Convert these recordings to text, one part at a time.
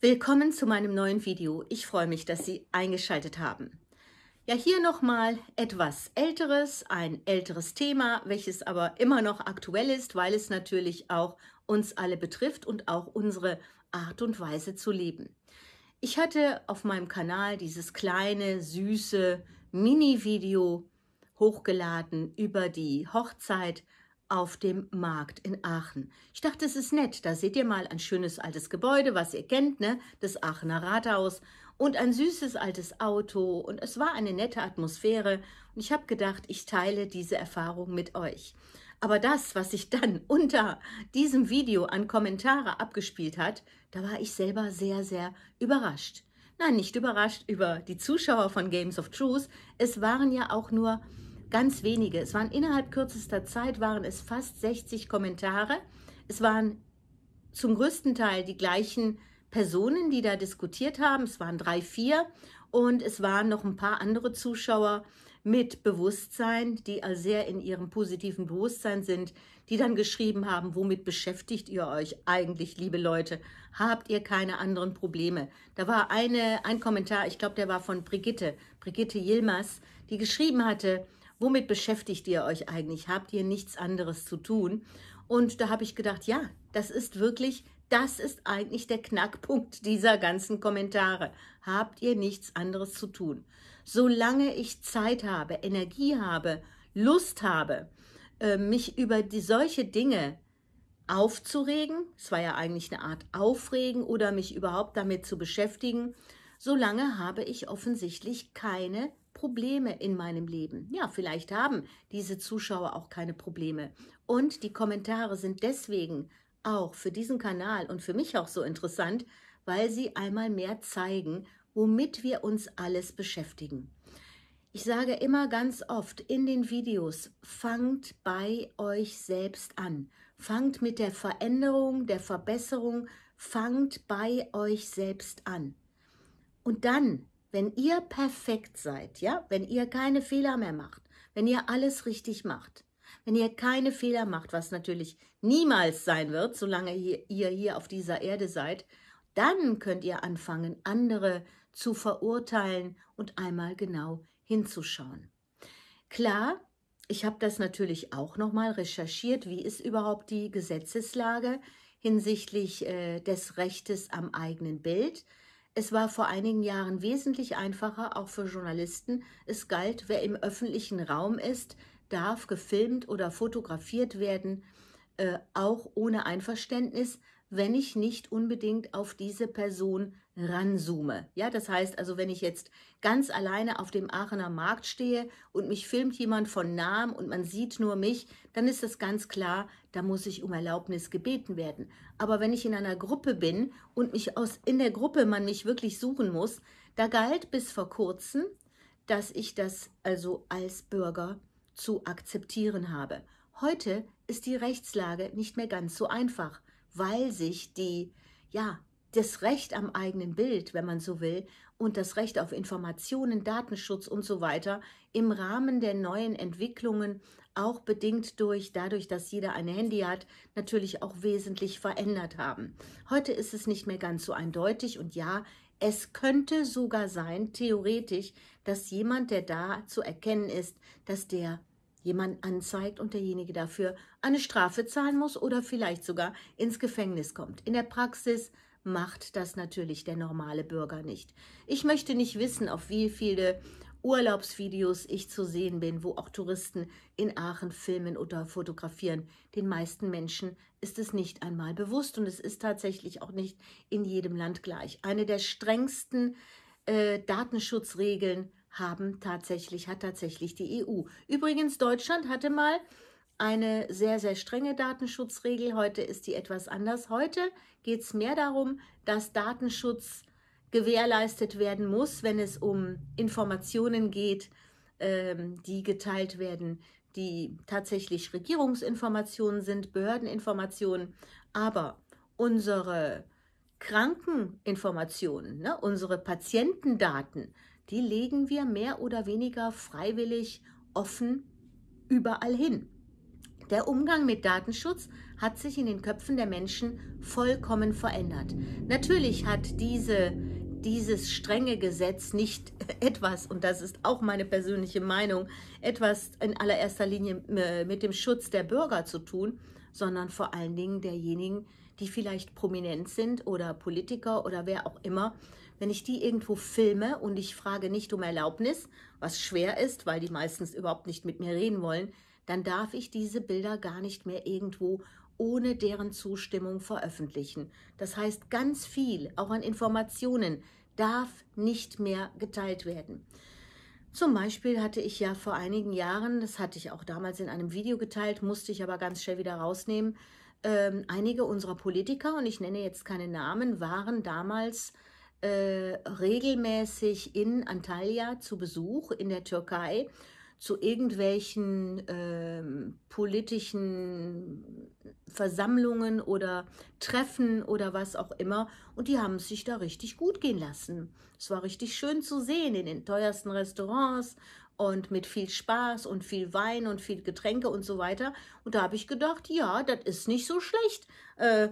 Willkommen zu meinem neuen Video. Ich freue mich, dass Sie eingeschaltet haben. Ja, hier nochmal etwas Älteres, ein älteres Thema, welches aber immer noch aktuell ist, weil es natürlich auch uns alle betrifft und auch unsere Art und Weise zu leben. Ich hatte auf meinem Kanal dieses kleine, süße Mini-Video hochgeladen über die Hochzeit auf dem Markt in Aachen. Ich dachte, es ist nett. Da seht ihr mal ein schönes altes Gebäude, was ihr kennt, ne? Das Aachener Rathaus und ein süßes altes Auto. Und es war eine nette Atmosphäre. Und ich habe gedacht, ich teile diese Erfahrung mit euch. Aber das, was sich dann unter diesem Video an Kommentare abgespielt hat, da war ich selber sehr, sehr überrascht. Nein, nicht überrascht über die Zuschauer von Games of Truth. Es waren ja auch nur ganz wenige. Es waren innerhalb kürzester Zeit waren es fast 60 Kommentare. Es waren zum größten Teil die gleichen Personen, die da diskutiert haben. Es waren drei, vier und es waren noch ein paar andere Zuschauer mit Bewusstsein, die also sehr in ihrem positiven Bewusstsein sind, die dann geschrieben haben, womit beschäftigt ihr euch eigentlich, liebe Leute? Habt ihr keine anderen Probleme? Da war eine, ein Kommentar, ich glaube, der war von Brigitte, Brigitte Yilmaz, die geschrieben hatte, womit beschäftigt ihr euch eigentlich? Habt ihr nichts anderes zu tun? Und da habe ich gedacht, ja, das ist wirklich, das ist eigentlich der Knackpunkt dieser ganzen Kommentare. Habt ihr nichts anderes zu tun? Solange ich Zeit habe, Energie habe, Lust habe, äh, mich über die, solche Dinge aufzuregen, es war ja eigentlich eine Art Aufregen oder mich überhaupt damit zu beschäftigen, solange habe ich offensichtlich keine Probleme in meinem Leben. Ja, vielleicht haben diese Zuschauer auch keine Probleme. Und die Kommentare sind deswegen auch für diesen Kanal und für mich auch so interessant, weil sie einmal mehr zeigen, womit wir uns alles beschäftigen. Ich sage immer ganz oft in den Videos, fangt bei euch selbst an. Fangt mit der Veränderung, der Verbesserung, fangt bei euch selbst an. Und dann wenn ihr perfekt seid, ja, wenn ihr keine Fehler mehr macht, wenn ihr alles richtig macht, wenn ihr keine Fehler macht, was natürlich niemals sein wird, solange ihr hier auf dieser Erde seid, dann könnt ihr anfangen, andere zu verurteilen und einmal genau hinzuschauen. Klar, ich habe das natürlich auch nochmal recherchiert, wie ist überhaupt die Gesetzeslage hinsichtlich äh, des Rechtes am eigenen Bild. Es war vor einigen Jahren wesentlich einfacher, auch für Journalisten. Es galt, wer im öffentlichen Raum ist, darf gefilmt oder fotografiert werden, äh, auch ohne Einverständnis, wenn ich nicht unbedingt auf diese Person ranzoome. Ja, das heißt also, wenn ich jetzt ganz alleine auf dem Aachener Markt stehe und mich filmt jemand von nahem und man sieht nur mich, dann ist das ganz klar, da muss ich um Erlaubnis gebeten werden. Aber wenn ich in einer Gruppe bin und mich aus in der Gruppe man mich wirklich suchen muss, da galt bis vor kurzem, dass ich das also als Bürger zu akzeptieren habe. Heute ist die Rechtslage nicht mehr ganz so einfach weil sich die, ja, das Recht am eigenen Bild, wenn man so will, und das Recht auf Informationen, Datenschutz und so weiter im Rahmen der neuen Entwicklungen auch bedingt durch dadurch, dass jeder ein Handy hat, natürlich auch wesentlich verändert haben. Heute ist es nicht mehr ganz so eindeutig und ja, es könnte sogar sein, theoretisch, dass jemand, der da zu erkennen ist, dass der jemand anzeigt und derjenige dafür eine Strafe zahlen muss oder vielleicht sogar ins Gefängnis kommt. In der Praxis macht das natürlich der normale Bürger nicht. Ich möchte nicht wissen, auf wie viele Urlaubsvideos ich zu sehen bin, wo auch Touristen in Aachen filmen oder fotografieren. Den meisten Menschen ist es nicht einmal bewusst und es ist tatsächlich auch nicht in jedem Land gleich. Eine der strengsten äh, Datenschutzregeln haben tatsächlich, hat tatsächlich die EU. Übrigens, Deutschland hatte mal eine sehr, sehr strenge Datenschutzregel. Heute ist die etwas anders. Heute geht es mehr darum, dass Datenschutz gewährleistet werden muss, wenn es um Informationen geht, ähm, die geteilt werden, die tatsächlich Regierungsinformationen sind, Behördeninformationen. Aber unsere Krankeninformationen, ne, unsere Patientendaten, die legen wir mehr oder weniger freiwillig offen überall hin. Der Umgang mit Datenschutz hat sich in den Köpfen der Menschen vollkommen verändert. Natürlich hat diese, dieses strenge Gesetz nicht etwas, und das ist auch meine persönliche Meinung, etwas in allererster Linie äh, mit dem Schutz der Bürger zu tun, sondern vor allen Dingen derjenigen, die vielleicht prominent sind oder Politiker oder wer auch immer, wenn ich die irgendwo filme und ich frage nicht um Erlaubnis, was schwer ist, weil die meistens überhaupt nicht mit mir reden wollen, dann darf ich diese Bilder gar nicht mehr irgendwo ohne deren Zustimmung veröffentlichen. Das heißt, ganz viel, auch an Informationen, darf nicht mehr geteilt werden. Zum Beispiel hatte ich ja vor einigen Jahren, das hatte ich auch damals in einem Video geteilt, musste ich aber ganz schnell wieder rausnehmen, ähm, einige unserer Politiker, und ich nenne jetzt keine Namen, waren damals äh, regelmäßig in Antalya zu Besuch in der Türkei zu irgendwelchen ähm, politischen Versammlungen oder Treffen oder was auch immer. Und die haben es sich da richtig gut gehen lassen. Es war richtig schön zu sehen in den teuersten Restaurants und mit viel Spaß und viel Wein und viel Getränke und so weiter. Und da habe ich gedacht, ja, das ist nicht so schlecht, äh,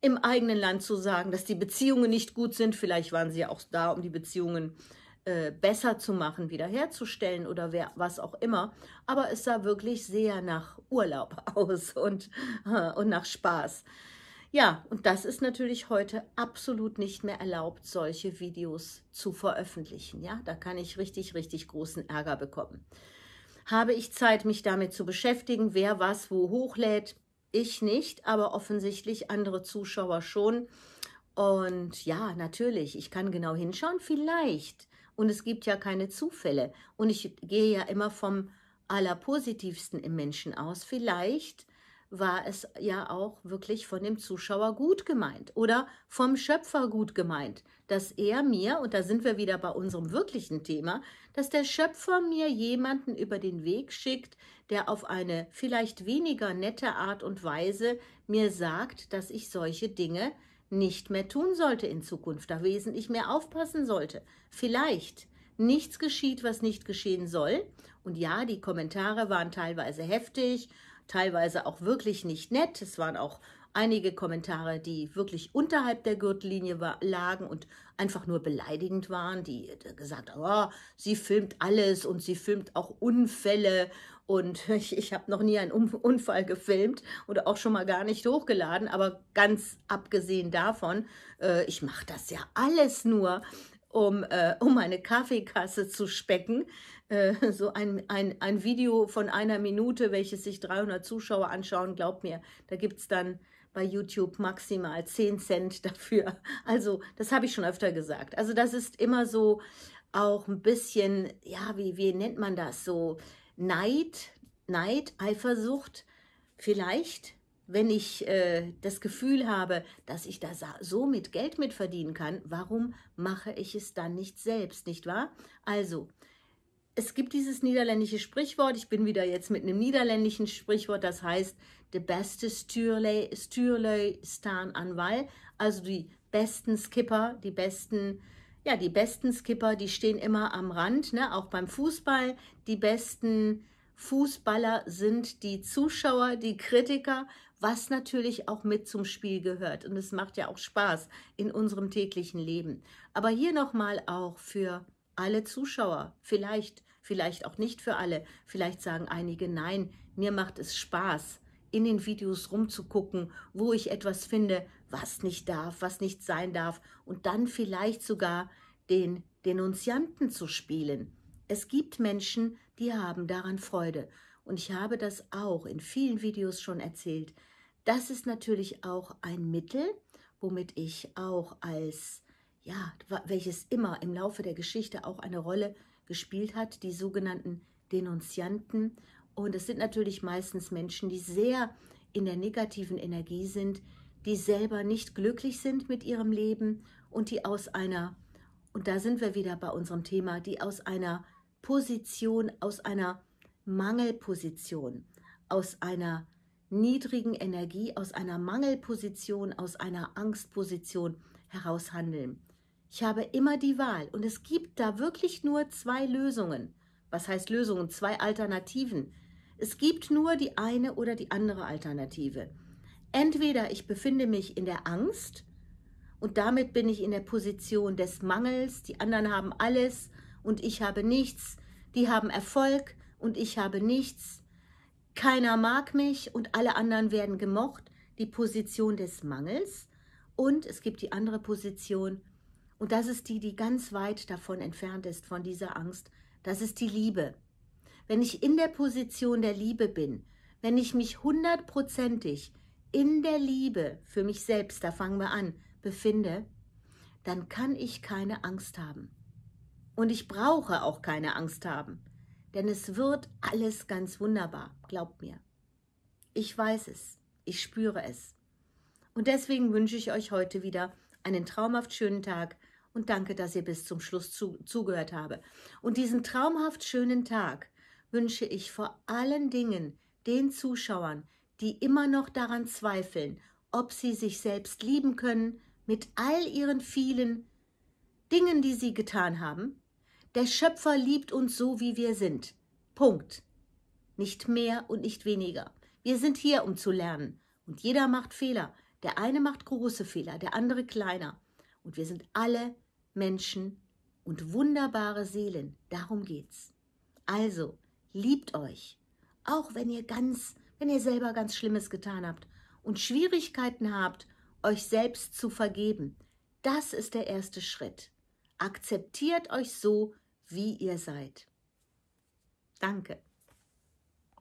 im eigenen Land zu sagen, dass die Beziehungen nicht gut sind. Vielleicht waren sie ja auch da, um die Beziehungen äh, besser zu machen, wiederherzustellen oder wer, was auch immer. Aber es sah wirklich sehr nach Urlaub aus und, äh, und nach Spaß. Ja, und das ist natürlich heute absolut nicht mehr erlaubt, solche Videos zu veröffentlichen. Ja, da kann ich richtig, richtig großen Ärger bekommen. Habe ich Zeit, mich damit zu beschäftigen, wer was wo hochlädt? Ich nicht, aber offensichtlich andere Zuschauer schon. Und ja, natürlich, ich kann genau hinschauen, vielleicht. Und es gibt ja keine Zufälle. Und ich gehe ja immer vom Allerpositivsten im Menschen aus. Vielleicht war es ja auch wirklich von dem Zuschauer gut gemeint oder vom Schöpfer gut gemeint, dass er mir, und da sind wir wieder bei unserem wirklichen Thema, dass der Schöpfer mir jemanden über den Weg schickt, der auf eine vielleicht weniger nette Art und Weise mir sagt, dass ich solche Dinge nicht mehr tun sollte in Zukunft, da wesentlich mehr aufpassen sollte. Vielleicht nichts geschieht, was nicht geschehen soll. Und ja, die Kommentare waren teilweise heftig teilweise auch wirklich nicht nett. Es waren auch einige Kommentare, die wirklich unterhalb der Gürtellinie war, lagen und einfach nur beleidigend waren, die äh, gesagt haben, oh, sie filmt alles und sie filmt auch Unfälle und ich, ich habe noch nie einen Unfall gefilmt oder auch schon mal gar nicht hochgeladen, aber ganz abgesehen davon, äh, ich mache das ja alles nur um, äh, um eine Kaffeekasse zu specken. Äh, so ein, ein, ein Video von einer Minute, welches sich 300 Zuschauer anschauen, glaubt mir, da gibt es dann bei YouTube maximal 10 Cent dafür. Also das habe ich schon öfter gesagt. Also das ist immer so auch ein bisschen, ja, wie, wie nennt man das so? Neid, Neid, Eifersucht vielleicht wenn ich äh, das Gefühl habe, dass ich da so mit Geld mit verdienen kann, warum mache ich es dann nicht selbst, nicht wahr? Also, es gibt dieses niederländische Sprichwort, ich bin wieder jetzt mit einem niederländischen Sprichwort, das heißt, de beste Stürlei, Stürlei staan an Wall, also die besten Skipper, die besten, ja, die besten Skipper, die stehen immer am Rand, ne? auch beim Fußball, die besten Fußballer sind die Zuschauer, die Kritiker, was natürlich auch mit zum Spiel gehört. Und es macht ja auch Spaß in unserem täglichen Leben. Aber hier nochmal auch für alle Zuschauer, vielleicht, vielleicht auch nicht für alle. Vielleicht sagen einige, nein, mir macht es Spaß, in den Videos rumzugucken, wo ich etwas finde, was nicht darf, was nicht sein darf. Und dann vielleicht sogar den Denunzianten zu spielen. Es gibt Menschen, die haben daran Freude. Und ich habe das auch in vielen Videos schon erzählt. Das ist natürlich auch ein Mittel, womit ich auch als, ja, welches immer im Laufe der Geschichte auch eine Rolle gespielt hat, die sogenannten Denunzianten. Und es sind natürlich meistens Menschen, die sehr in der negativen Energie sind, die selber nicht glücklich sind mit ihrem Leben und die aus einer, und da sind wir wieder bei unserem Thema, die aus einer Position, aus einer Mangelposition, aus einer niedrigen Energie, aus einer Mangelposition, aus einer Angstposition heraus handeln. Ich habe immer die Wahl und es gibt da wirklich nur zwei Lösungen. Was heißt Lösungen? Zwei Alternativen. Es gibt nur die eine oder die andere Alternative. Entweder ich befinde mich in der Angst und damit bin ich in der Position des Mangels, die anderen haben alles und ich habe nichts, die haben Erfolg und ich habe nichts, keiner mag mich und alle anderen werden gemocht, die Position des Mangels. Und es gibt die andere Position, und das ist die, die ganz weit davon entfernt ist, von dieser Angst, das ist die Liebe. Wenn ich in der Position der Liebe bin, wenn ich mich hundertprozentig in der Liebe für mich selbst, da fangen wir an, befinde, dann kann ich keine Angst haben. Und ich brauche auch keine Angst haben. Denn es wird alles ganz wunderbar, glaubt mir. Ich weiß es, ich spüre es. Und deswegen wünsche ich euch heute wieder einen traumhaft schönen Tag und danke, dass ihr bis zum Schluss zu, zugehört habe. Und diesen traumhaft schönen Tag wünsche ich vor allen Dingen den Zuschauern, die immer noch daran zweifeln, ob sie sich selbst lieben können mit all ihren vielen Dingen, die sie getan haben, der Schöpfer liebt uns so, wie wir sind. Punkt. Nicht mehr und nicht weniger. Wir sind hier, um zu lernen. Und jeder macht Fehler. Der eine macht große Fehler, der andere kleiner. Und wir sind alle Menschen und wunderbare Seelen. Darum geht's. Also, liebt euch. Auch wenn ihr ganz, wenn ihr selber ganz Schlimmes getan habt und Schwierigkeiten habt, euch selbst zu vergeben. Das ist der erste Schritt. Akzeptiert euch so, wie ihr seid. Danke.